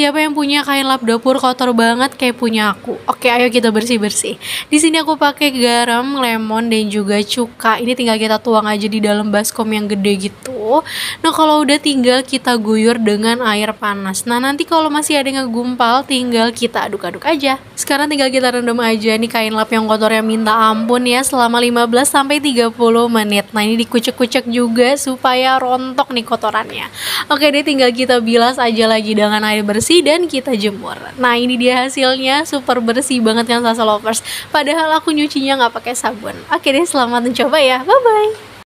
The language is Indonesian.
Siapa yang punya kain lap dapur kotor banget kayak punya aku? Oke, ayo kita bersih-bersih. Di sini aku pakai garam, lemon dan juga cuka. Ini tinggal kita tuang aja di dalam baskom yang gede gitu. Nah kalau udah tinggal kita guyur dengan air panas. Nah nanti kalau masih ada yang ngegumpal tinggal kita aduk-aduk aja. Sekarang tinggal kita rendam aja nih kain lap yang kotor kotornya minta ampun ya selama 15 sampai 30 menit. Nah ini dikucek-kucek juga supaya rontok nih kotorannya. Oke deh tinggal kita bilas aja lagi dengan air bersih dan kita jemur. Nah ini dia hasilnya super bersih banget kan Sasa Lovers. Padahal aku nyucinya gak pakai sabun. Oke deh selamat mencoba ya. Bye bye.